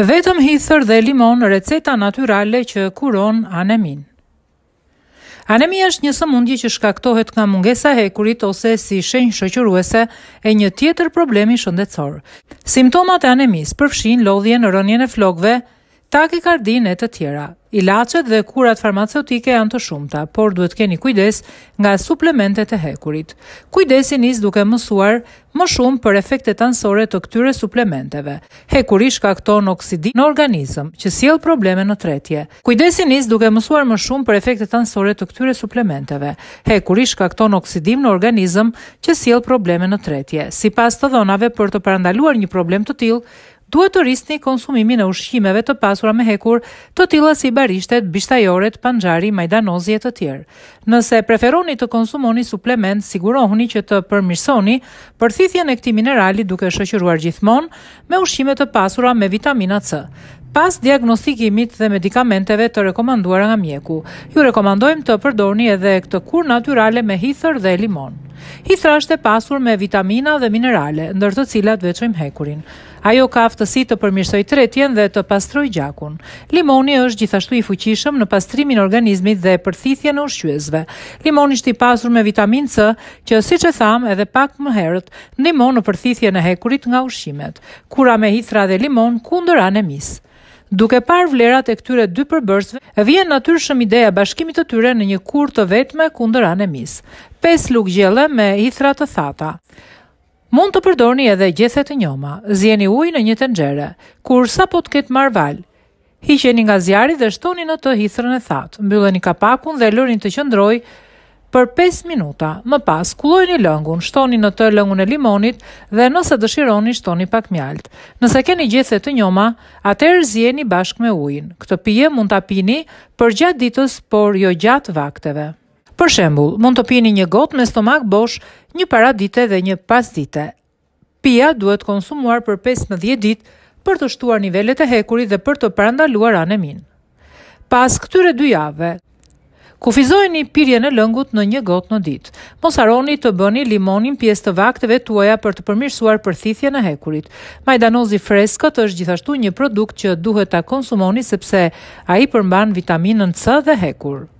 Vetëm hithër dhe limon receta natyrale që kuron anemin. Anemi është një sëmundje që shkaktohet nga mungesa hekurit ose si shenjë shoqëruese e një tjetër problemi shëndetësor. Simptomat e anemis përfshin lodhjen rënjen e flokëve, Tak i kardin e të tjera. Ilacet dhe kurat farmaceutike janë të shumta, por duhet keni kujdes nga suplementet e hekurit. Kujdesi nis duke mësuar më shumë për efektet anësore të këtyre suplementeve. Hekuri shkakton oksidin në organizëm, që sjell probleme në tretje. Kujdesi nis duke mësuar më shumë për efektet anësore të këtyre suplementeve. Hekuri shkakton oksidim në organizëm, që sjell probleme në tretje. Sipas të dhënave për të parandaluar një problem të tillë, duhet të rrisni konsumimin e ushqimeve të pasura me hekur, të tilla si barishtet, bishtajoret, panxhari, majdanozi e të tjerë. Nëse preferoni të konsumoni suplement, sigurohuni që të përmirësoni përthithjen e këtij minerali duke shoqëruar gjithmonë me ushqime të pasura me vitamina C. Pas diagnostikimit dhe medikamenteve të rekomanduara nga mjeku, ju rekomandojmë të përdorni edhe këtë kur natyrale me hithër dhe limon. Hithra është e pasur me vitamina dhe minerale, ndër të cilat veçojmë hekurin. Ajo ka aftësi të përmirësoj tretjen dhe të pastroj gjakun. Limoni është gjithashtu i fuqishëm në pastrimin organizmit dhe përthithje në ushqyëzve. Limoni është i pasur me vitamin C, që si që thamë edhe pak më herët, ndimon në përthithje në hekurit nga ushqimet. Kura me hithra dhe limon kundër anemisë. Duke parë vlerat e këtyre dy përbërësve, vjen natyrshëm ideja bashkimit të tyre në një kur të vetme kundër anemis. Pes lugë gjelle me hithra të thata. Mund të përdorni edhe gjethe të njoma. Zjeni ujë në një tenxhere, kur sa po të ket marval, hiqeni nga zjarri dhe shtoni në të hithrën e thatë. Mbylleni kapakun dhe lëreni të qëndrojë për 5 minuta. Më pas, kullojni lëngun, shtoni në të lëngun e limonit dhe nëse dëshironi shtoni pak mjalt. Nëse keni gjethe të njoma, atëherë zjeni bashkë me ujin. Këtë pije mund ta pini për gjatë ditës, por jo gjatë vakteve. Për shembull, mund të pini një gotë me stomak bosh një para dite dhe një pas dite. Pija duhet konsumuar për 15 ditë për të shtuar nivelet e hekurit dhe për të parandaluar anemin. Pas këtyre dy jave... Kufizoj një pirje në lëngut në një gotë në ditë. Mos të bëni limonin pjesë të vakteve tuaja për të përmirësuar përthithje në hekurit. Majdanozi freskët është gjithashtu një produkt që duhet ta konsumoni sepse a i përmban vitaminën C dhe hekurë.